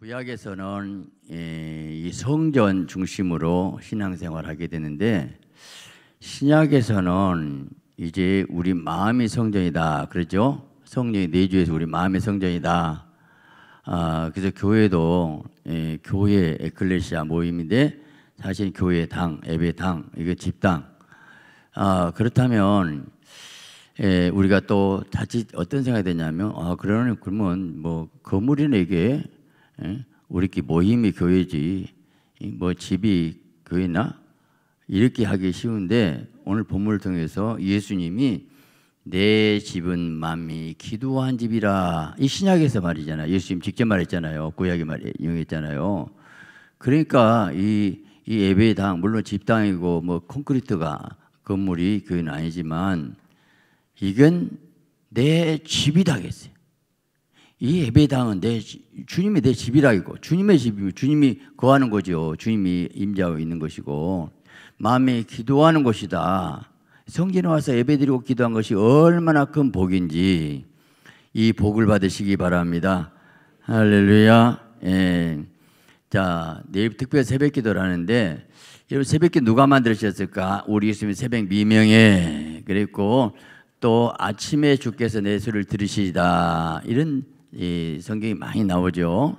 구약에서는 이 성전 중심으로 신앙생활하게 되는데 신약에서는 이제 우리 마음이 성전이다 그러죠 성령이 내주에서 우리 마음의 성전이다 아, 그래서 교회도 예, 교회 에클레시아 모임인데 사실 교회 당 에베 당 이게 집당 아, 그렇다면 에, 예, 우리가 또 자칫 어떤 생각이 되냐면 아 그러면 그러면 뭐 건물이네 이게 예? 우리끼리 모임이 뭐 교회지 뭐 집이 교회나 이렇게 하기 쉬운데 오늘 본문을 통해서 예수님이 내 집은 마음이 기도한 집이라 이 신약에서 말이잖아요. 예수님 직접 말했잖아요. 구약에 말 이용했잖아요. 그러니까 이, 이 예배당 물론 집당이고 뭐 콘크리트가 건물이 교회는 아니지만 이건 내 집이다겠어요. 이 예배당은 내 주님이 내 집이라 고 주님의 집이고 주님이 거하는 거죠. 주님이 임자하고 있는 것이고 마음에 기도하는 것이다 성전에 와서 예배드리고 기도한 것이 얼마나 큰 복인지 이 복을 받으시기 바랍니다. 할렐루야. 예. 자, 내일 특별 새벽 기도를 하는데, 여러분 새벽기 누가 만드셨을까? 우리 예수님 새벽 미명에 그랬고, 또 아침에 주께서 내 소리를 들으시다. 이런 이 성경이 많이 나오죠.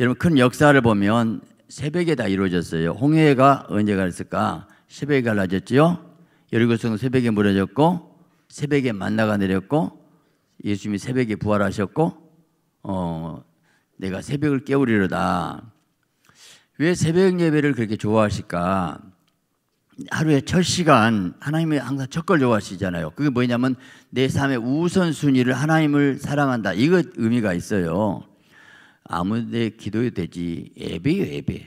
여러분 큰 역사를 보면 새벽에 다 이루어졌어요. 홍해가 언제 갈았을까? 새벽에 갈라졌지요. 여리고성 새벽에 무너졌고 새벽에 만나가 내렸고 예수님이 새벽에 부활하셨고 어 내가 새벽을 깨우리로다. 왜 새벽 예배를 그렇게 좋아하실까? 하루에 첫시간 하나님이 항상 첫걸려고 하시잖아요. 그게 뭐냐면 내 삶의 우선순위를 하나님을 사랑한다. 이거 의미가 있어요. 아무데 기도해도 되지. 예배요, 예배.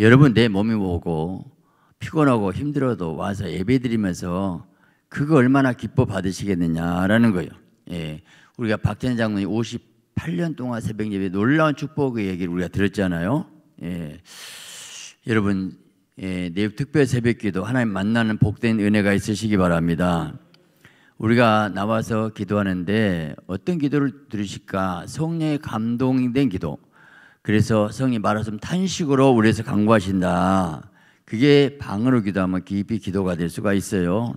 여러분, 내 몸이 오고 피곤하고 힘들어도 와서 예배 드리면서 그거 얼마나 기뻐 받으시겠느냐라는 거예요. 예. 우리가 박전 장로님 58년 동안 새벽 예배 놀라운 축복의 얘기를 우리가 들었잖아요. 예. 여러분 예, 내일 특별 새벽기도 하나님 만나는 복된 은혜가 있으시기 바랍니다. 우리가 나와서 기도하는데 어떤 기도를 들으실까? 성령의 감동된 기도. 그래서 성이 말하자면 탄식으로 우리에서 강구하신다. 그게 방으로 기도하면 깊이 기도가 될 수가 있어요.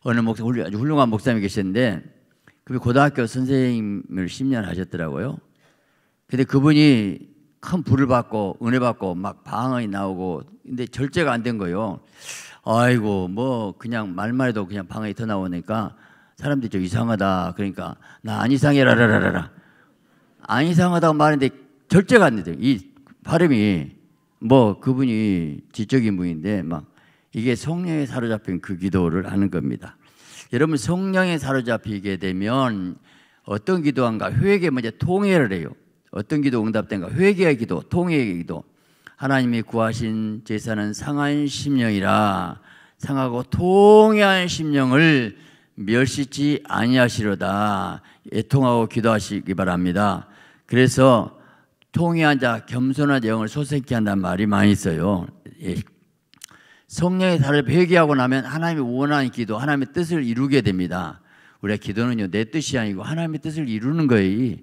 어느 목사 아주 훌륭한 목사님이 계시는데 그 고등학교 선생님을 10년 하셨더라고요. 근데 그분이 큰 불을 받고 은혜 받고 막 방언이 나오고 근데 절제가 안 된 거예요. 아이고 뭐 그냥 말만 해도 그냥 방언이 더 나오니까 사람들이 좀 이상하다. 그러니까 나 안 이상해라라라라. 안 이상하다고 말했는데 절제가 안 되죠. 이 발음이 뭐 그분이 지적인 분인데 막 이게 성령에 사로잡힌 그 기도를 하는 겁니다. 여러분 성령에 사로잡히게 되면 어떤 기도한가 회개 먼저 통일을 해요. 어떤 기도 응답된가? 회개의 기도, 통회의 기도. 하나님이 구하신 제사는 상한 심령이라 상하고 통회한 심령을 멸시지 아니하시려다 애통하고 기도하시기 바랍니다. 그래서 통회한 자 겸손한 영을 소생케 한다는 말이 많이 있어요. 예. 성령의 달을 회개하고 나면 하나님이 원하는 기도, 하나님의 뜻을 이루게 됩니다. 우리가 기도는요 내 뜻이 아니고 하나님의 뜻을 이루는 거예요.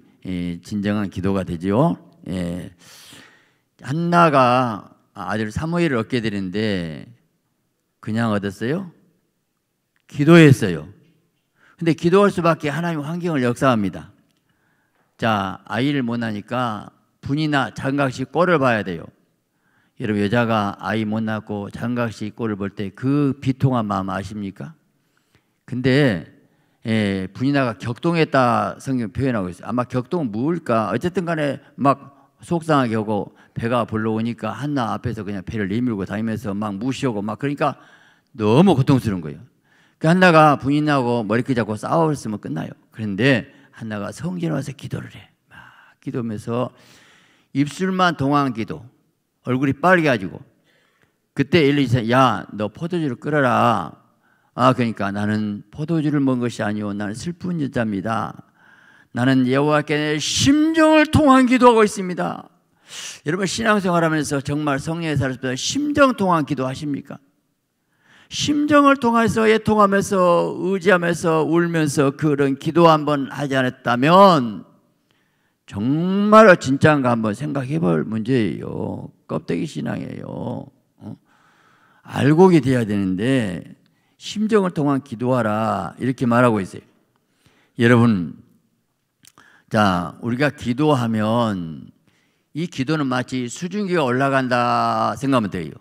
진정한 기도가 되지요. 예. 한나가 아들 사무엘을 얻게 되는데 그냥 얻었어요? 기도했어요. 근데 기도할 수밖에 하나님 환경을 역사합니다. 자, 아이를 못낳니까 분이나 장각시 꼴을 봐야 돼요. 여러분 여자가 아이 못 낳고 장각시 꼴을 볼 때 그 비통한 마음 아십니까? 근데 예, 분이나가 격동했다 성경 표현하고 있어요. 아마 격동은 무울까? 어쨌든 간에 막 속상하게 하고 배가 불러오니까 한나 앞에서 그냥 배를 내밀고 다니면서 막 무시하고 막 그러니까 너무 고통스러운 거예요. 그 한나가 부인하고 머리끼 잡고 싸웠으면 끝나요. 그런데 한나가 성전에 와서 기도를 해. 막 기도하면서 입술만 동안 기도. 얼굴이 빨개가지고 그때 엘리사 야너 포도주를 끓여라. 아, 그러니까 나는 포도주를 먹은 것이 아니오. 나는 슬픈 여자입니다. 나는 여호와께 심정을 통한 기도하고 있습니다. 여러분 신앙생활하면서 정말 성령의 사람들 심정 통한 기도하십니까? 심정을 통해서 애통하면서 의지하면서 울면서 그런 기도 한번 하지 않았다면 정말 진짜가 한번 생각해 볼 문제예요. 껍데기 신앙이에요. 어? 알곡이 돼야 되는데 심정을 통한 기도하라 이렇게 말하고 있어요. 여러분, 자 우리가 기도하면 이 기도는 마치 수증기가 올라간다 생각하면 돼요.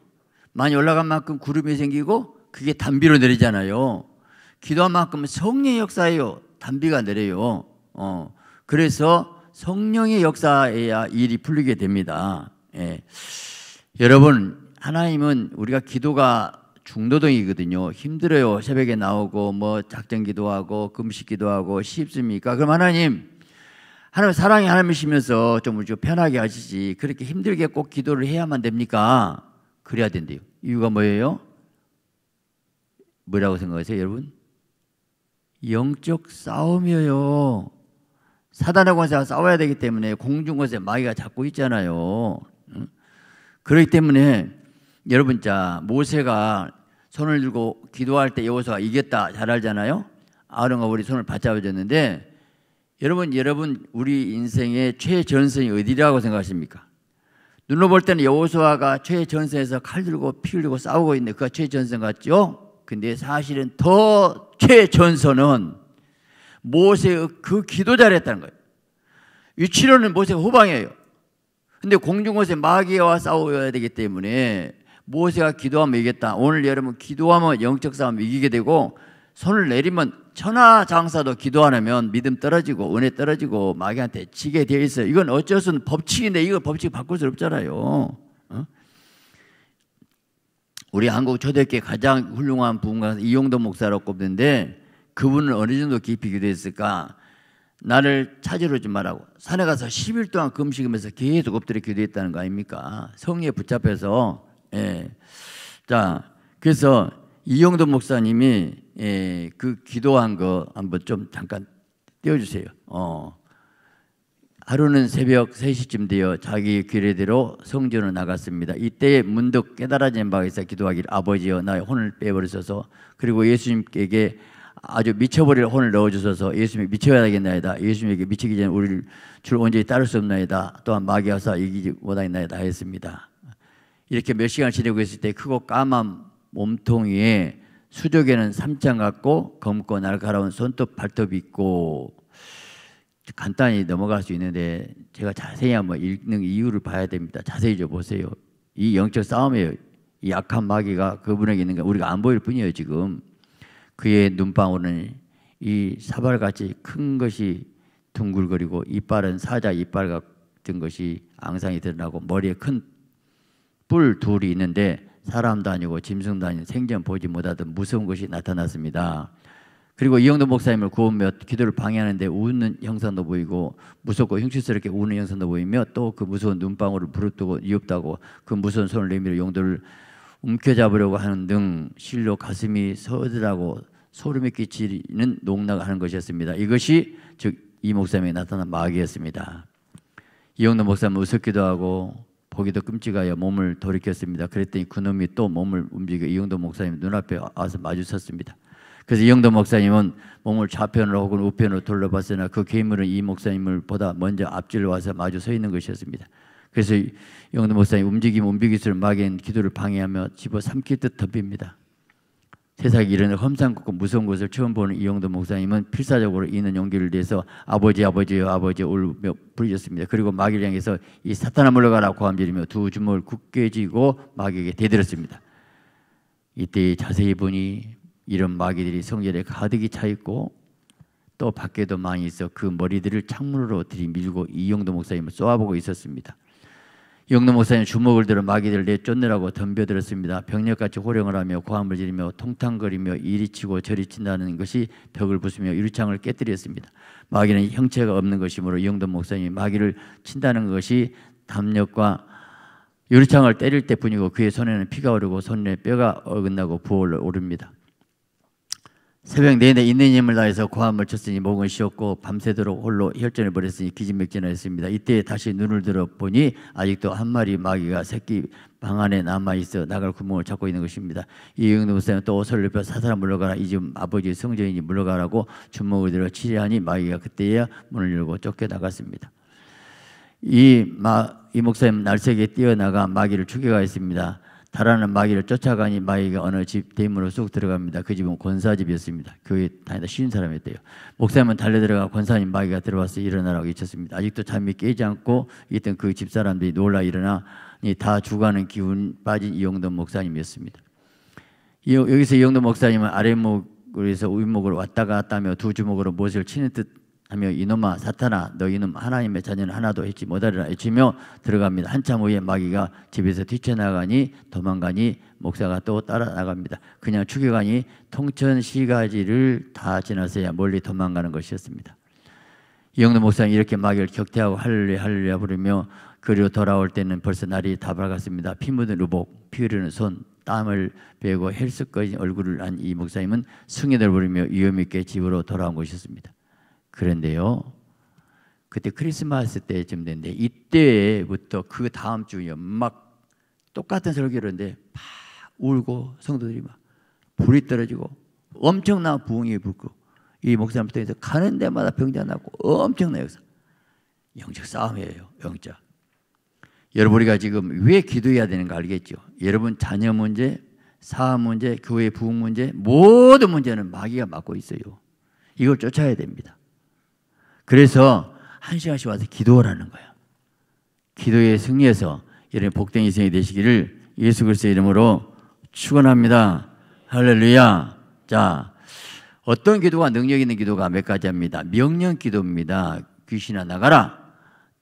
많이 올라간 만큼 구름이 생기고 그게 단비로 내리잖아요. 기도한 만큼 성령의 역사예요. 단비가 내려요. 어. 그래서 성령의 역사에야 일이 풀리게 됩니다. 예. 여러분, 하나님은 우리가 기도가 중도동이거든요. 힘들어요. 새벽에 나오고 뭐 작전 기도하고 금식 기도하고 쉽습니까? 그럼 하나님 하나님 사랑이 하나님이시면서 좀 우리 편하게 하시지 그렇게 힘들게 꼭 기도를 해야만 됩니까? 그래야 된대요. 이유가 뭐예요? 뭐라고 생각하세요, 여러분? 영적 싸움이에요. 사단의 권세와 싸워야 되기 때문에 공중 권세 마귀가 잡고 있잖아요. 그렇기 때문에 여러분 자 모세가 손을 들고 기도할 때 여호수아가 이겼다 잘 알잖아요. 아론과 우리 손을 바잡아줬는데 여러분 여러분 우리 인생의 최전선이 어디라고 생각하십니까? 눈으로 볼 때는 여호수아가 최전선에서 칼 들고 피 흘리고 싸우고 있는데 그가 최전선 같죠? 근데 사실은 더 최전선은 모세의 그 기도 잘했다는 거예요. 위치로는 모세가 후방이에요. 근데 공중곳에 마귀와 싸워야 되기 때문에 모세가 기도하면 이겼다. 오늘 여러분 기도하면 영적 싸움 이기게 되고 손을 내리면 천하장사도 기도 안 하면 믿음 떨어지고 은혜 떨어지고 마귀한테 지게 되어 있어요. 이건 어쩔 수 없는 법칙인데 이걸 법칙 바꿀 수 없잖아요. 어? 우리 한국 초대교회 가장 훌륭한 부흥가 이용도 목사로 꼽는데 그분은 어느 정도 깊이 기도했을까? 나를 찾으러 오지 말라고 산에 가서 10일 동안 금식하면서 계속 엎드려 기도했다는 거 아닙니까? 성에 붙잡혀서 예. 자, 그래서 이영도 목사님이 예, 그 기도한 거 한번 좀 잠깐 띄워주세요. 어. 하루는 새벽 3시쯤 되어 자기 길에대로 성전으 나갔습니다. 이때 문득 깨달아진 바가 있어 기도하길 아버지여 나의 혼을 빼버리소서 그리고 예수님에게 아주 미쳐버릴 혼을 넣어주소서 예수님이 미쳐야 되겠나이다. 예수님에게 미치기 전에 우리를 주 온전히 따를 수 없나이다. 또한 마귀하사 이기지 못하겠나이다 했습니다. 이렇게 몇 시간 지내고 있을 때 크고 까만 몸통 위에 수족에는 삼장 같고 검고 날카로운 손톱 발톱이 있고 간단히 넘어갈 수 있는데 제가 자세히 한번 읽는 이유를 봐야 됩니다. 자세히 좀 보세요. 이 영적 싸움이에요. 이 약한 마귀가 그분에게 있는 게 우리가 안 보일 뿐이에요 지금 그의 눈방울은 이 사발같이 큰 것이 둥글거리고 이빨은 사자 이빨 같은 것이 앙상이 드러나고 머리에 큰뿔 둘이 있는데 사람도 아니고 짐승도 아닌 생전 보지 못하던 무서운 것이 나타났습니다. 그리고 이영도 목사님을 구원며 기도를 방해하는데 우는 형상도 보이고 무섭고 형식스럽게 우는 형상도 보이며 또 그 무서운 눈방울을 부릅뜨고 이없다고 그 무서운 손을 내밀어 용도를 움켜잡으려고 하는 등 실로 가슴이 서들하고 소름이 끼치는 농락하는 것이었습니다. 이것이 즉 이 목사님이 나타난 마귀였습니다. 이영도 목사님은 우습기도 하고 보기도 끔찍하여 몸을 돌이켰습니다. 그랬더니 그놈이 또 몸을 움직여 이영도 목사님 눈앞에 와서 마주쳤습니다. 그래서 이영도 목사님은 몸을 좌편으로 혹은 우편으로 돌려봤으나 그 괴물은 이 목사님을 보다 먼저 앞질 와서 마주 서 있는 것이었습니다. 그래서 영도 목사님 움직임 움직일수 막인 기도를 방해하며 집어삼킬 듯 덤빕니다. 세상 이런 험상궂고 무서운 것을 처음 보는 이용도 목사님은 필사적으로 이는 용기를 내서 아버지 아버지요 아버지 울며 부르셨습니다. 그리고 마귀를 향해서 이 사탄아 물러가라 고함지르며 두 주먹을 굳게 쥐고 마귀에게 대들었습니다. 이때 자세히 보니 이런 마귀들이 성전에 가득히차 있고 또 밖에도 많이 있어 그 머리들을 창문으로 들이밀고 이용도 목사님을 쏘아보고 있었습니다. 영남 목사님 주먹을 들어 마귀들 을 내쫓느라고 덤벼들었습니다. 병력같이 호령을 하며 고함을 지르며 통탄거리며 이리 치고 저리 친다는 것이 벽을 부수며 유리창을 깨뜨렸습니다. 마귀는 형체가 없는 것이므로 영도 목사님이 마귀를 친다는 것이 담력과 유리창을 때릴 때뿐이고 그의 손에는 피가 오르고 손에 뼈가 어긋나고 부어 오릅니다. 새벽 내내 네 있는 힘을 다해서 고함을 쳤으니 목은 쉬었고 밤새도록 홀로 혈전을 벌였으니 기진맥진하였습니다. 이때 다시 눈을 들어 보니 아직도 한 마리 마귀가 새끼 방 안에 남아 있어 나갈 구멍을 찾고 있는 것입니다. 이 응노부사는 또 옷을 입혀 사사람 물러가라 이집 아버지 성전이니 물러가라고 주먹을 들어 치리하니 마귀가 그때야 문을 열고 쫓겨 나갔습니다. 이마이 목사님 날색에 뛰어나가 마귀를 죽여가 였습니다 달아난 마귀를 쫓아가니 마귀가 어느 집 대문으로 쑥 들어갑니다. 그 집은 권사집이었습니다. 교회 다니다 쉬는 사람이었대요. 목사님은 달려 들어가 권사님 마귀가 들어와서 일어나라고 외쳤습니다. 아직도 잠이 깨지 않고 있던 그 집사람들이 놀라 일어나니 다 죽어가는 기운 빠진 이용돈 목사님이었습니다. 여기서 이용돈 목사님은 아랫목에서 윗목으로 왔다 갔다 하며 두 주먹으로 못을 치는 듯 하며 이놈아 사탄아 너희는 하나님의 자녀는 하나도 잃지 못하리라 외치며 들어갑니다. 한참 후에 마귀가 집에서 뛰쳐나가니 도망가니 목사가 또 따라 나갑니다. 그냥 추격하니 통천시가지를 다 지나서야 멀리 도망가는 것이었습니다. 이영도 목사는 이렇게 마귀를 격퇴하고 할렐루야 할렐루야 부르며 그리로 돌아올 때는 벌써 날이 다 밝았습니다. 피 묻은 루복, 피 흐르는 손, 땀을 베고 헬스꺼진 얼굴을 한 이 목사님은 승리를 부르며 위험 있게 집으로 돌아온 것이었습니다. 그런데요. 그때 크리스마스 때쯤 됐는데 이때부터 그 다음 주 연막 똑같은 설교를 했는데 울고 성도들이 막 불이 떨어지고 엄청난 부흥이 불고 이 목사님 통해서 가는 데마다 병자 나고 엄청나요. 영적 싸움이에요. 영적. 여러분 우가 지금 왜 기도해야 되는 거 알겠죠? 여러분 자녀 문제, 사업 문제, 교회 부흥 문제 모든 문제는 마귀가 막고 있어요. 이걸 쫓아야 됩니다. 그래서 한 시간씩 와서 기도하라는 거야. 기도의 승리에서 이런 복된 인생이 되시기를 예수 그리스도의 이름으로 축원합니다. 할렐루야. 자, 어떤 기도가 능력 있는 기도가 몇 가지입니다. 명령 기도입니다. 귀신아 나가라.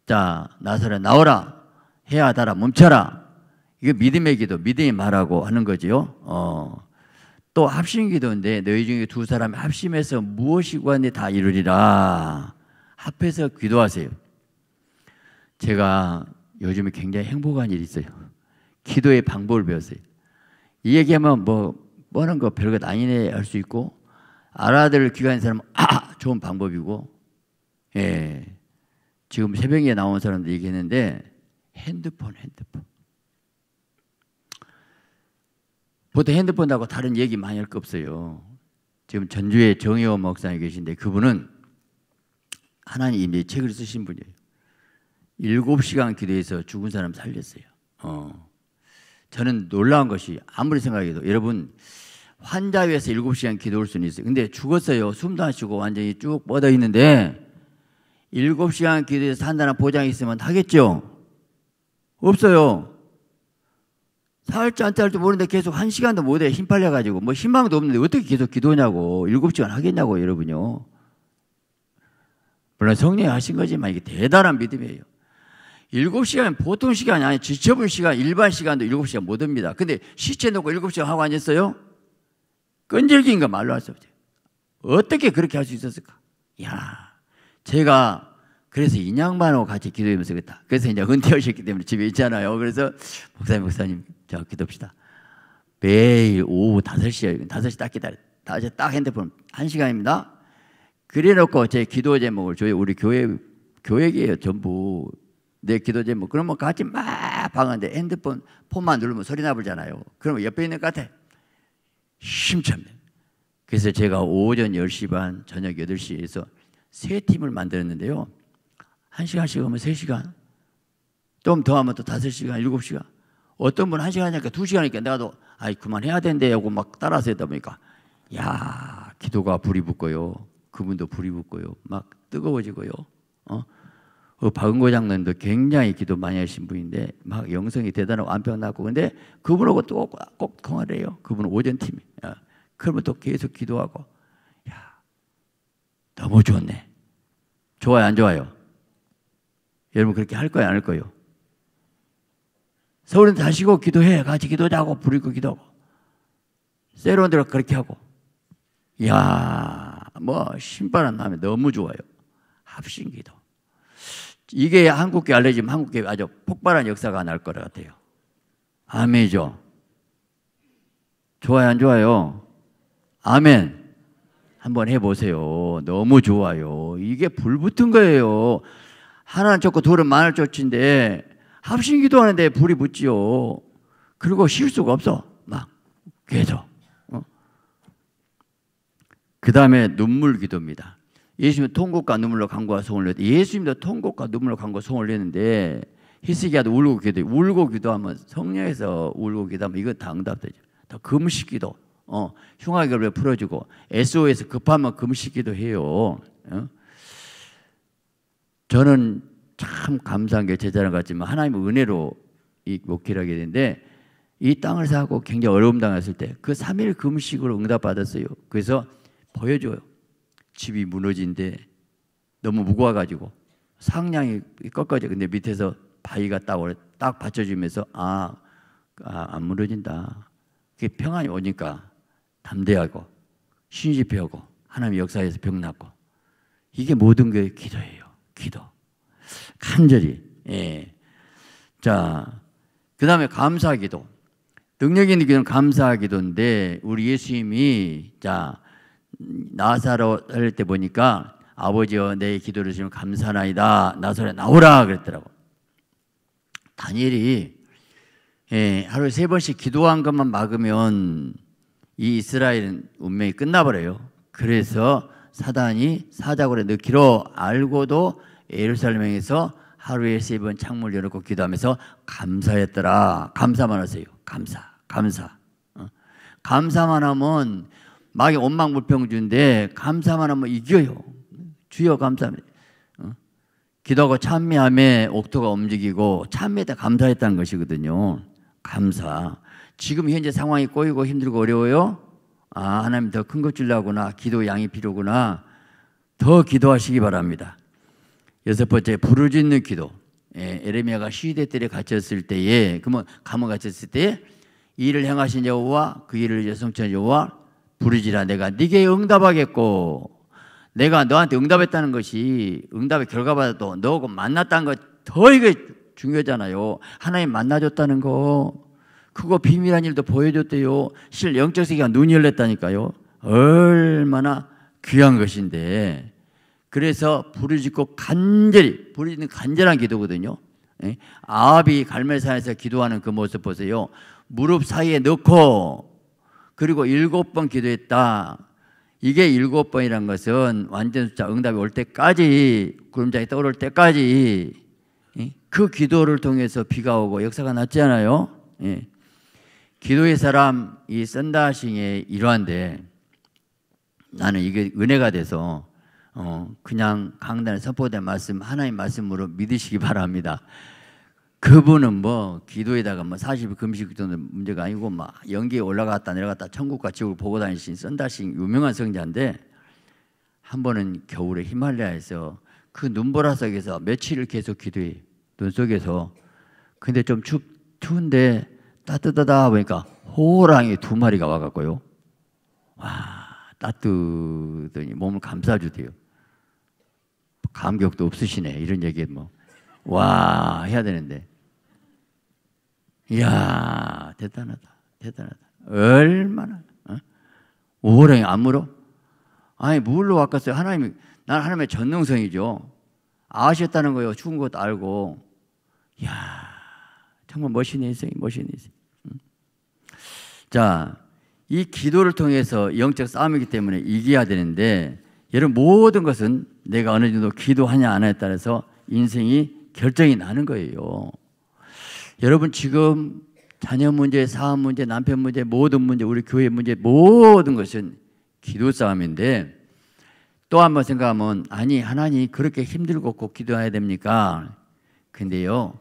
자, 나사렛 나오라. 해야 달아 멈춰라. 이게 믿음의 기도, 믿음이 말하고 하는 거지요. 어. 또 합심 기도인데 너희 중에 두 사람이 합심해서 무엇이 구한데 다 이루리라. 앞에서 기도하세요. 제가 요즘에 굉장히 행복한 일이 있어요. 기도의 방법을 배웠어요. 이 얘기하면 뭐 뻔한 거 별것 아니네 할 수 있고 알아들 귀가 있는 사람은 아 좋은 방법이고 예 지금 새벽에 나온 사람도 얘기했는데 핸드폰 핸드폰 보통 핸드폰하고 다른 얘기 많이 할 거 없어요. 지금 전주에 정혜원 목사님 계신데 그분은 하나님이 책을 쓰신 분이에요. 일곱 시간 기도해서 죽은 사람 살렸어요. 어. 저는 놀라운 것이 아무리 생각해도 여러분 환자 위에서 일곱 시간 기도할 수는 있어요. 근데 죽었어요. 숨도 안 쉬고 완전히 쭉 뻗어 있는데 일곱 시간 기도해서 한다는 보장이 있으면 하겠죠? 없어요. 살지 안 살지 모르는데 계속 한 시간도 못해. 힘 팔려가지고. 뭐 희망도 없는데 어떻게 계속 기도냐고. 일곱 시간 하겠냐고, 여러분요. 물론 성령이 하신 거지만 이게 대단한 믿음이에요. 7시간 보통 시간이 아니라 지쳐본 시간, 일반 시간도 7시간 못 합니다. 근데 시체 놓고 7시간 하고 앉았어요? 끈질긴가 말로 할 수 없죠. 어떻게 그렇게 할 수 있었을까? 야 제가 그래서 인양반하고 같이 기도하면서 그랬다. 그래서 이제 은퇴하셨기 때문에 집에 있잖아요. 그래서 목사님, 목사님, 저 기도합시다. 매일 오후 5시에, 5시 딱 기다려. 다시 딱 핸드폰 1시간입니다. 그래놓고 제 기도 제목을 저희 우리 교회 교회기예요 전부 내 기도 제목 그러면 뭐 같이 막 방한데 핸드폰 폰만 누르면 소리 나불잖아요. 그러면 옆에 있는 것 같아 심차해 그래서 제가 오전 10시 반 저녁 8시에서 세 팀을 만들었는데요. 한 시간씩 하면 3시간 좀 더 하면 또 5시간 7시간 어떤 분은 1시간이니까 2시간이니까 나도 아이 그만해야 된대 하고 막 따라서 했다 보니까 야 기도가 불이 붙고요. 그분도 불이 붙고요. 막 뜨거워지고요. 어? 어, 박은고 장로님도 굉장히 기도 많이 하신 분인데 막 영성이 대단한 완벽하고 근데 그분하고 또 꼭 통화래요. 그분은 오전 팀 어. 그러면 또 계속 기도하고 야 너무 좋네. 좋아요 안 좋아요? 여러분 그렇게 할 거예요 안 할 거예요? 서울은 다시고 기도해 같이 기도하고 부리고 기도하고 세로운대로 그렇게 하고 야뭐 신바람 나면 너무 좋아요. 합심기도. 이게 한국교회 알려지면 한국교회 아주 폭발한 역사가 날 것 같아요. 아멘이죠. 좋아요, 안 좋아요? 아멘. 한번 해보세요. 너무 좋아요. 이게 불 붙은 거예요. 하나는 좋고 둘은 많을 좋지데합신 기도하는데 불이 붙지요. 그리고 실수가 없어. 막 계속. 그 다음에 눈물 기도입니다. 예수님 통곡과 눈물로 간과 소원 올렸다. 예수님도 통곡과 눈물로 간과 소원 올렸는데 히스기야도 울고 기도, 울고 기도하면 성령에서 울고 기도하면 이거 다 응답되죠. 다 금식 기도, 어, 흉악을 풀어주고 SOS 급하면 금식 기도해요. 어? 저는 참 감사한 게 제자랑 같지만 하나님의 은혜로 이 목회를 하게 되는데 이 땅을 사고 굉장히 어려움 당했을 때 그 3일 금식으로 응답받았어요. 그래서 보여줘요. 집이 무너진데 너무 무거워가지고 상량이 꺾어져. 근데 밑에서 바위가 딱, 딱 받쳐주면서 아, 아, 안 무너진다. 그게 평안이 오니까 담대하고 신집피하고 하나님 역사에서 병났고 이게 모든 게 기도예요. 기도. 간절히. 예. 자, 그 다음에 감사기도. 능력 있는 기도는 감사기도인데 우리 예수님이 자 나사로 할때 보니까 아버지여 내 기도를 지금 감사나이다 나사로 나오라 그랬더라고. 다니엘이 예, 하루에 세 번씩 기도한 것만 막으면 이 이스라엘 운명이 끝나버려요. 그래서 사단이 사자굴에 넣기로 알고도 예루살렘에서 하루에 세 번 창문 열고 기도하면서 감사했더라. 감사만 하세요. 감사, 감사. 어? 감사만 하면 마귀 원망불평주인데 감사만 하면 이겨요. 주여 감사합니다. 어? 기도하고 찬미함에 옥토가 움직이고 찬미에다 감사했다는 것이거든요. 감사. 지금 현재 상황이 꼬이고 힘들고 어려워요? 아, 하나님 더 큰 것 주려구나. 기도 양이 필요구나. 더 기도하시기 바랍니다. 여섯 번째, 부르짖는 기도. 예, 에레미야가 시대 때에 갇혔을 때에, 그러 감옥 갇혔을 때에 이를 행하신 여호와 그 일을 여성천 여호와 부르지라 내가 네게 응답하겠고 내가 너한테 응답했다는 것이 응답의 결과받아도 너하고 만났다는 것더 이게 중요하잖아요. 하나님 만나줬다는 거 그거 비밀한 일도 보여줬대요. 실 영적 세계가 눈이 열렸다니까요. 얼마나 귀한 것인데 그래서 부르짖고 간절히 부르짖는 간절한 기도거든요. 예? 아합이 갈멜산에서 기도하는 그 모습 보세요. 무릎 사이에 넣고 그리고 일곱 번 기도했다. 이게 일곱 번이란 것은 완전 숫자 응답이 올 때까지 구름장이 떠오를 때까지 예? 그 기도를 통해서 비가 오고 역사가 났잖아요. 예. 기도의 사람 이 썬다싱의 일환인데 나는 이게 은혜가 돼서 어 그냥 강단에 선포된 말씀 하나님 말씀으로 믿으시기 바랍니다. 그분은 뭐 기도에다가 뭐 40일 금식 기도는 문제가 아니고 막 연기에 올라갔다 내려갔다 천국과 지옥을 보고 다니신 썬다싱 유명한 성자인데 한 번은 겨울에 히말라야에서 그 눈보라 속에서 며칠을 계속 기도해 눈 속에서 근데 좀 춥, 추운데 따뜻하다 보니까 호랑이 두 마리가 와갖고요 와 따뜻하니 더 몸을 감싸주대요 감격도 없으시네 이런 얘기 뭐 와 해야 되는데 이야, 대단하다. 대단하다. 얼마나. 어? 오래안 물어? 아니, 물로 왔겠어요. 하나님이, 난 하나님의 전능성이죠. 아셨다는 거예요. 죽은 것도 알고. 이야, 정말 멋있는 인생이, 멋있는 인생. 음? 자, 이 기도를 통해서 영적 싸움이기 때문에 이겨야 되는데, 여러분, 모든 것은 내가 어느 정도 기도하냐, 안 하냐에 따라서 인생이 결정이 나는 거예요. 여러분 지금 자녀 문제, 사업 문제, 남편 문제, 모든 문제, 우리 교회 문제, 모든 것은 기도 싸움인데 또 한 번 생각하면 아니 하나님 그렇게 힘들고 꼭 기도해야 됩니까? 근데요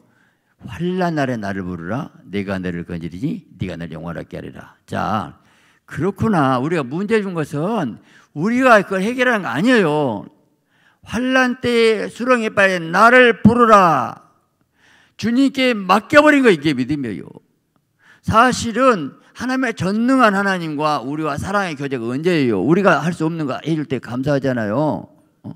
환란 날에 나를 부르라 내가 너를 건지리니 네가 나를 영화롭게 하리라. 자 그렇구나 우리가 문제 준 것은 우리가 그걸 해결하는 거 아니에요. 환란 때 수렁에 빠진 나를 부르라 주님께 맡겨버린 거 이게 믿음이에요. 사실은 하나님의 전능한 하나님과 우리와 사랑의 교제가 언제예요? 우리가 할 수 없는 거 해줄 때 감사하잖아요. 어?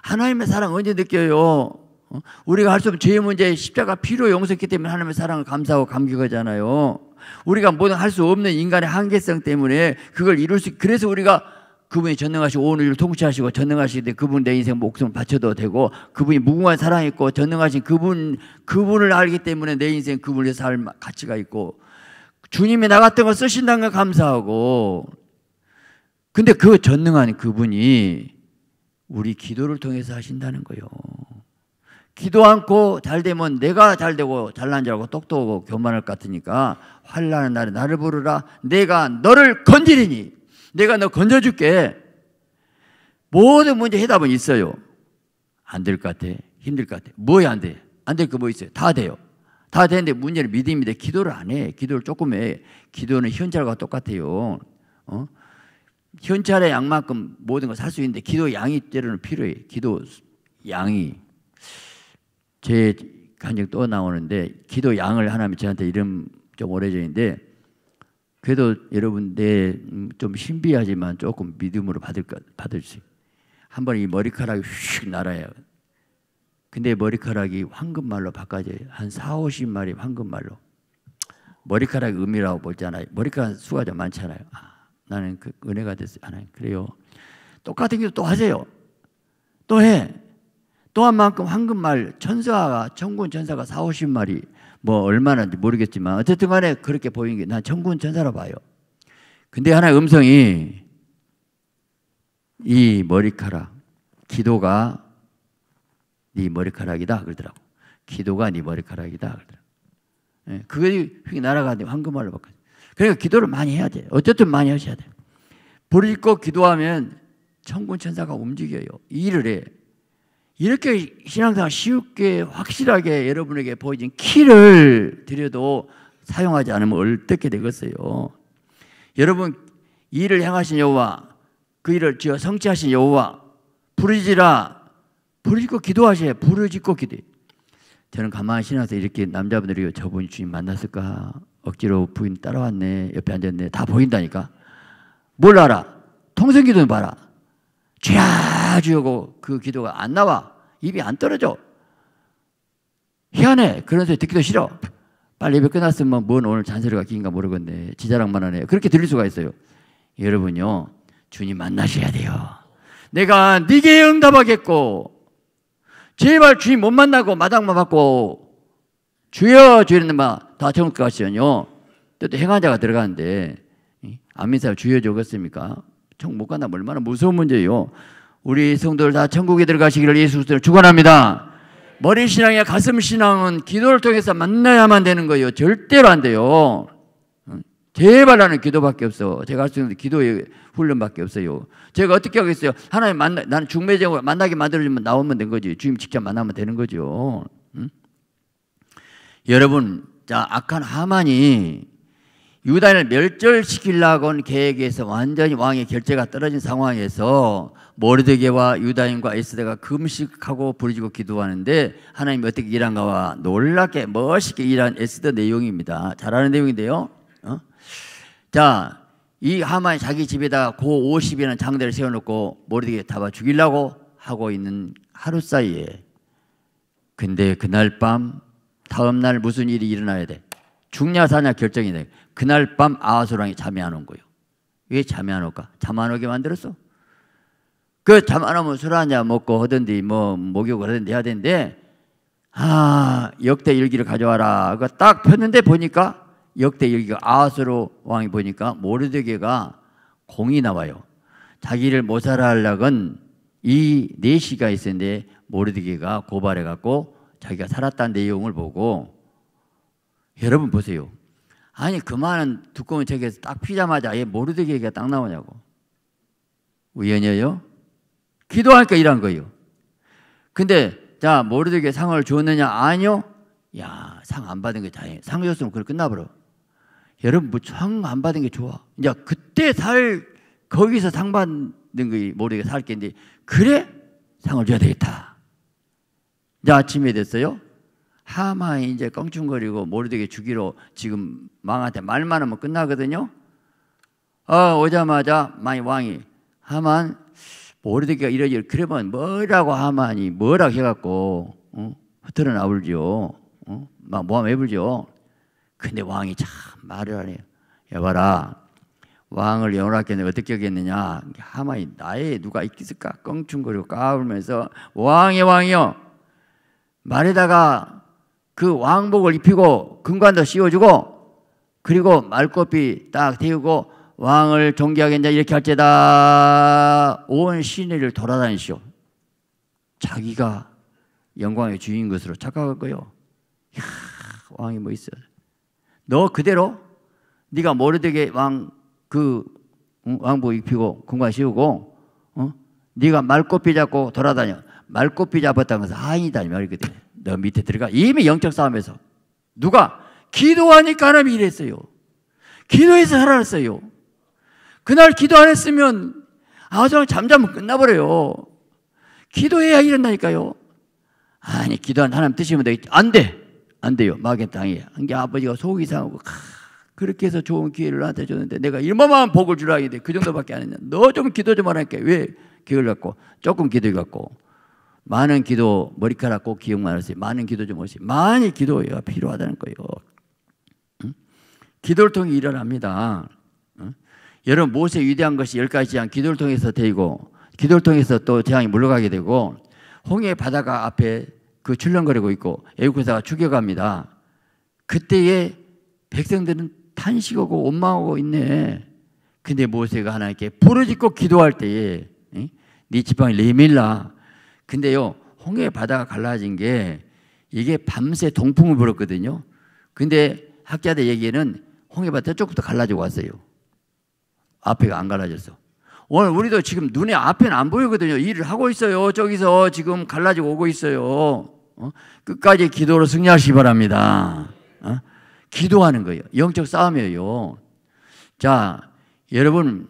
하나님의 사랑 언제 느껴요? 어? 우리가 할 수 없는 죄의 문제 십자가 피로 용서했기 때문에 하나님의 사랑을 감사하고 감격하잖아요. 우리가 뭐든 할 수 없는 인간의 한계성 때문에 그걸 이룰 수 그래서 우리가 그분이 전능하시고 오늘 통치하시고 전능하시되 그분 내 인생 목숨을 바쳐도 되고 그분이 무궁한 사랑 있고 전능하신 그분 그분을 알기 때문에 내 인생 그분의위 가치가 있고 주님이 나 같은 거 쓰신다는 걸 감사하고 근데 그 전능한 그분이 우리 기도를 통해서 하신다는 거요. 기도 않고 잘 되면 내가 잘 되고 잘난 줄 알고 똑똑하고 교만할 것 같으니까 환란의 날에 나를 부르라 내가 너를 건지리니 내가 너 건져줄게. 모든 문제 해답은 있어요. 안 될 것 같아. 힘들 것 같아. 뭐야안 돼? 안 될 거 뭐 있어요? 다 돼요. 다 되는데 문제는 믿음인데 기도를 안 해. 기도를 조금 해. 기도는 현찰과 똑같아요. 어? 현찰의 양만큼 모든 걸 살 수 있는데 기도 양이 때로는 필요해. 기도 양이. 제 간증 또 나오는데 기도 양을 하나님 저한테 이름 좀 오래전인데 그래도 여러분 내좀 네, 음, 신비하지만 조금 믿음으로 받을 받을 수. 한 번 이 머리카락이 휙 날아요. 근데 머리카락이 황금말로 바꿔져요. 한 4, 50마리 황금말로. 머리카락 의미라고 보잖아요. 머리카락 수가 좀 많잖아요. 아, 나는 그 은혜가 됐어요. 하나님 아, 그래요. 똑같은 기또 하세요. 또 해. 또 한 만큼 황금말 천사가 천군 천사가 4, 50마리 뭐 얼마나인지 모르겠지만 어쨌든 간에 그렇게 보이는 게 난 천군 천사로 봐요. 근데 하나의 음성이 이 머리카락 기도가 네 머리카락이다 그러더라고. 기도가 네 머리카락이다 그러더라고. 예, 그게 휙 날아가는데 황금알로 바꿔. 그러니까 기도를 많이 해야 돼. 어쨌든 많이 하셔야 돼. 부르짖고 기도하면 천군 천사가 움직여요. 일을 해. 이렇게 신앙상 쉽게 확실하게 여러분에게 보여진 키를 드려도 사용하지 않으면 어떻게 되겠어요? 여러분 일을 행하신 여호와 그 일을 지어 성취하신 여호와 부르짖라 부르짖고 기도하셔야 부르짖고 기도 저는 가만히 신어서 이렇게 남자분들이 저분이 주님 만났을까 억지로 부인 따라왔네 옆에 앉았네 다 보인다니까 뭘 알아 통성기도 봐라 죄악 주여고 그 기도가 안 나와. 입이 안 떨어져. 희한해. 그런 소리 듣기도 싫어. 빨리 예배 끝났으면 뭔 오늘 잔소리가 긴가 모르겠네. 지자랑만 하네. 그렇게 들릴 수가 있어요. 여러분요. 주님 만나셔야 돼요. 내가 네게 응답하겠고 제발 주님 못 만나고 마당만 받고 주여 주여는 다 적을 것같으요또 행한자가 들어가는데 안믿어 주여 적었습니까? 총못 간다면 얼마나 무서운 문제예요. 우리 성도들 다 천국에 들어가시기를 예수 그리를 축원합니다. 머리 신앙이나 가슴 신앙은 기도를 통해서 만나야만 되는 거예요. 절대로 안 돼요. 제발 하는 기도밖에 없어. 제가 할 수 있는 기도의 훈련밖에 없어요. 제가 어떻게 하겠어요? 하나님 만나, 나는 중매적으로 만나게 만들어주면 나오면 된 거지. 주님 직접 만나면 되는 거죠. 응? 여러분, 자, 악한 하만이 유다인을 멸절시키려고 한 계획에서 완전히 왕의 결제가 떨어진 상황에서 모르드게와 유다인과 에스대가 금식하고 부르짖고 기도하는데 하나님이 어떻게 일한가와 놀랍게 멋있게 일한 에스더 내용입니다. 잘하는 내용인데요. 어? 자, 이하만 자기 집에다가 고 50이라는 장대를 세워놓고 모르드게 잡아 죽이려고 하고 있는 하루 사이에 근데 그날 밤 다음 날 무슨 일이 일어나야 돼? 죽냐 사냐 결정이 돼. 그날 밤 아하수랑이 잠이 안 온 거예요. 왜 잠이 안 올까? 잠 안 오게 만들었어. 그 잠 안 오면 술한잔 먹고 하든지 뭐 목욕을 하든지 해야 되는데 아 역대 일기를 가져와라. 그딱 폈는데 보니까 역대 일기가 아하수로 왕이 보니까 모르드게가 공이 나와요. 자기를 모살하려건 이 내시가 네 있었는데 모르드게가 고발해갖고 자기가 살았다는 내용을 보고 여러분 보세요. 아니 그만한 두꺼운 책에서 딱 피자마자 얘 모르드게 얘기가 딱 나오냐고. 우연이에요? 기도하니까 일한 거예요. 근데 자 모르드게 상을 주었느냐? 아니요. 야상 안 받은 게 다행. 상 줬으면 그걸 끝나버려. 여러분 뭐상안 받은 게 좋아. 이제 그때 살 거기서 상 받는 게 모르게 살 게인데 그래 상을 줘야 되겠다. 이제 아침이 됐어요. 하만이 이제 껑충거리고 모르드게 죽이로 지금 왕한테 말만 하면 끝나거든요. 어, 오자마자 마이 왕이 하만 모르드게 이러지 그러면 뭐라고 하만이 뭐라고 해갖고 어? 흐트러 나올지요. 어? 막 모함해불죠. 근데 왕이 참 말을 하네요. 여봐라 왕을 영원하겠는 어떻게 하겠느냐 하만이 나에 누가 있겠을까 껑충거리고 까불면서 왕의 왕이여 말에다가 그 왕복을 입히고 금관도 씌워주고 그리고 말꽃비 딱 태우고 왕을 존경하겠냐 이렇게 할때다 온 시내를 돌아다니시오. 자기가 영광의 주인 것으로 착각하고요. 이야, 왕이 뭐 있어? 너 그대로 네가 모르되게 왕 그 왕복 입히고 금관 씌우고 어? 네가 말꽃비 잡고 돌아다녀 말꽃비 잡았다는 것 하인이다니 말이거든. 너 밑에 들어가. 이미 영적 싸움에서. 누가? 기도하니까 하나님이 랬어요 기도해서 살아났어요. 그날 기도 안 했으면 아주 잠자면 끝나버려요. 기도해야 일어나니까요. 아니, 기도한 하나님 뜻이면 되겠지. 안 돼! 안 돼요. 마귀의 땅에. 한게 아버지가 속이 상하고, 그렇게 해서 좋은 기회를 나한테 줬는데 내가 일만만 복을 주라 했는데 그 정도밖에 안 했냐. 너 좀 기도 좀 하라니까. 왜기회 갖고? 조금 기도 갖고. 많은 기도 머리카락 꼭기억나세요 많은 기도 좀오세요 많이 기도가 해 필요하다는 거예요. 응? 기도를 통해 일어납니다. 응? 여러분 모세 위대한 것이 열 가지 양 기도를 통해서 되고 기도를 통해서 또 재앙이 물러가게 되고 홍해 바다가 앞에 그 출렁거리고 있고 애국사가 죽여갑니다. 그때에 백성들은 탄식하고 원망하고 있네. 근데 모세가 하나님께 부르짖고 기도할 때에 네 지팡이 레밀라 근데요, 홍해 바다가 갈라진 게 이게 밤새 동풍을 불었거든요. 근데 학자들 얘기에는 홍해 바다 쪽부터 갈라지고 왔어요. 앞에가 안 갈라졌어. 오늘 우리도 지금 눈에 앞에는 안 보이거든요. 일을 하고 있어요. 저기서 지금 갈라지고 오고 있어요. 어? 끝까지 기도로 승리하시기 바랍니다. 어? 기도하는 거예요. 영적 싸움이에요. 자, 여러분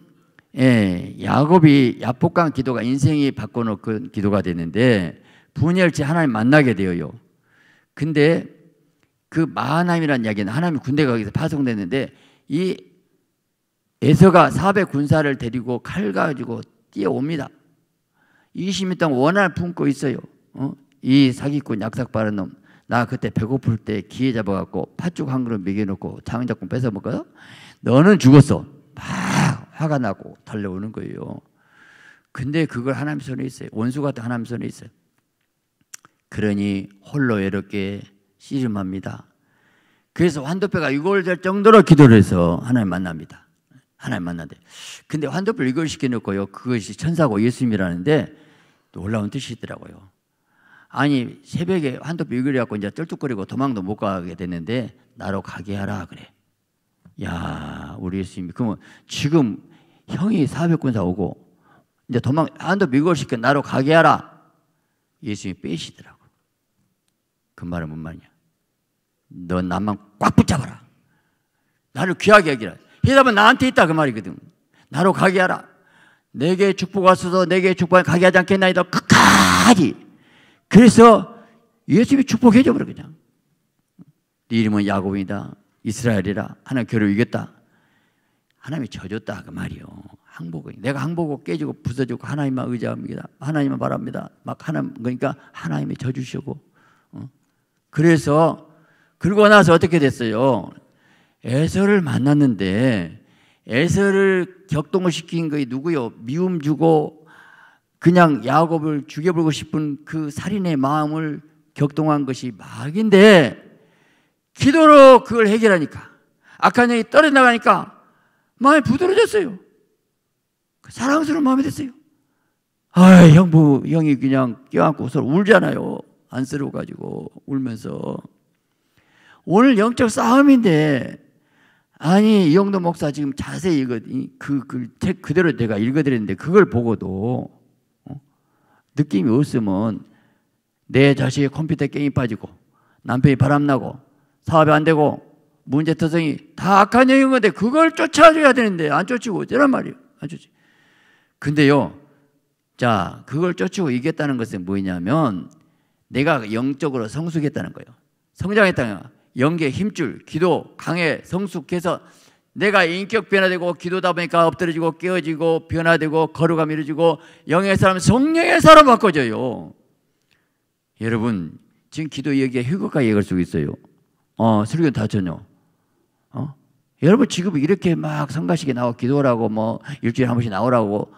예, 야곱이 야복강 기도가 인생이 바꿔놓은 기도가 되는데 분열치 하나님 만나게 되어요. 근데 그 마하나임이라는 이야기는 하나님 군대가 거기서 파송됐는데 이 에서가 400 군사를 데리고 칼 가지고 뛰어옵니다. 20일 동안 원한을 품고 있어요. 어? 이 사기꾼 약삭바른 놈. 나 그때 배고플 때 기회 잡아갖고 팥죽 한 그릇 먹여놓고 장작국 뺏어먹거든? 너는 죽었어. 화가 나고 달려오는 거예요. 근데 그걸 하나님 손에 있어요. 원수 같은 하나님 손에 있어요. 그러니 홀로 외롭게 씨름합니다. 그래서 환도뼈가 이걸 될 정도로 기도를 해서 하나님 만납니다. 하나님 만난대. 근데 환도뼈를 유골시켜놓고요. 그것이 천사고 예수님이라는데 놀라운 뜻이 있더라고요. 아니 새벽에 환도뼈 이걸 해갖고 이제 쩔뚝거리고 도망도 못 가게 됐는데 나로 가게 하라 그래. 야 우리 예수님 그러면 지금 형이 사백군사 오고 이제 도망 안도 아, 미국시켜 나로 가게 하라. 예수님이 빼시더라고. 그 말은 뭔 말이냐? 너 나만 꽉 붙잡아라. 나를 귀하게 하기라 해답은 나한테 있다 그 말이거든. 나로 가게 하라. 내게 축복 왔어서 내게 축복을 가게 하지 않겠나이다. 끝까지. 그래서 예수님이 축복해줘 버려 그냥. 네 이름은 야곱이다. 이스라엘이라. 하나님 교를 이겼다. 하나님이 져줬다 그 말이요. 항복은 내가 항복하고 깨지고 부서지고 하나님만 의지합니다. 하나님만 바랍니다. 막하나 그러니까 하나님이 져주시고 어? 그래서 그러고 나서 어떻게 됐어요? 에서를 만났는데 에서를 격동을 시킨 거이 누구요? 미움 주고 그냥 야곱을 죽여버리고 싶은 그 살인의 마음을 격동한 것이 막인데 기도로 그걸 해결하니까 악한 영이 떨어나가니까 마음이 부드러졌어요. 그 사랑스러운 마음이 됐어요. 아, 형, 부, 뭐, 형이 그냥 껴안고 서로 울잖아요. 안쓰러워가지고, 울면서. 오늘 영적 싸움인데, 아니, 이영도 목사 지금 자세히 읽어, 그, 그, 책 그대로 내가 읽어드렸는데, 그걸 보고도, 어? 느낌이 없으면, 내 자식의 컴퓨터 게임 빠지고, 남편이 바람나고, 사업이 안 되고, 문제터성이다 악한 영인 건데 그걸 쫓아줘야 되는데 안 쫓이고 어쩌란 말이에요. 안 쫓이. 근데요. 자, 그걸 쫓이고 이겼다는 것은 뭐냐면 내가 영적으로 성숙했다는 거예요. 성장했다는 거예요. 영계 힘줄, 기도, 강해, 성숙해서 내가 인격 변화되고 기도다 보니까 엎드려지고 깨어지고 변화되고 거룩함 이루어지고 영의 사람, 성령의 사람 바꿔져요. 여러분, 지금 기도 얘기에 휴거까지 얘기할 수 있어요. 어, 설교 다쳤요 여러분 지금 이렇게 막 성가시게 나와 기도라고 뭐 일주일에 한 번씩 나오라고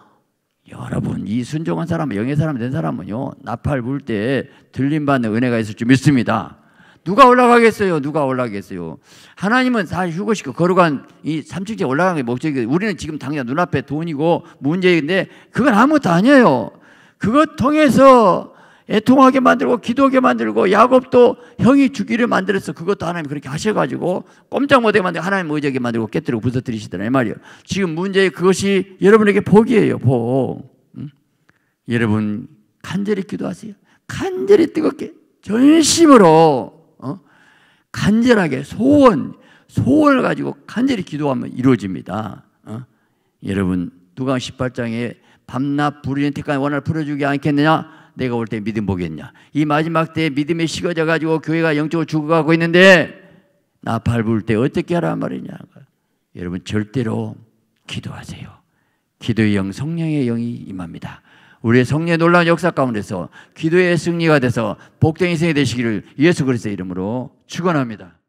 여러분 이 순종한 사람 영의 사람 된 사람은요 나팔 불 때 들림 받는 은혜가 있을 줄 믿습니다. 누가 올라가겠어요? 누가 올라가겠어요? 하나님은 다 휴거시켜 걸어간 이 삼층째 올라간 게 목적이고 우리는 지금 당장 눈앞에 돈이고 문제인데 그건 아무것도 아니에요. 그것 통해서 애통하게 만들고 기도하게 만들고 야곱도 형이 주기를 만들었어. 그것도 하나님 그렇게 하셔가지고 꼼짝 못하게 만들고 하나님 의지하게 만들고 깨뜨리고 부서뜨리시더라 이 말이에요. 지금 문제의 그것이 여러분에게 복이에요. 복. 응? 여러분 간절히 기도하세요. 간절히 뜨겁게 전심으로 어? 간절하게 소원 소원을 가지고 간절히 기도하면 이루어집니다. 어? 여러분 누가 18장에 밤낮 부르는 태까지 원을 풀어주지 않겠느냐? 내가 올 때 믿음 보겠냐. 이 마지막 때 믿음이 식어져 가지고 교회가 영적으로 죽어가고 있는데 나 밟을 때 어떻게 하란 말이냐. 여러분 절대로 기도하세요. 기도의 영, 성령의 영이 임합니다. 우리의 성령의 놀라운 역사 가운데서 기도의 승리가 돼서 복된 인생이 되시기를 예수 그리스의 이름으로 축원합니다.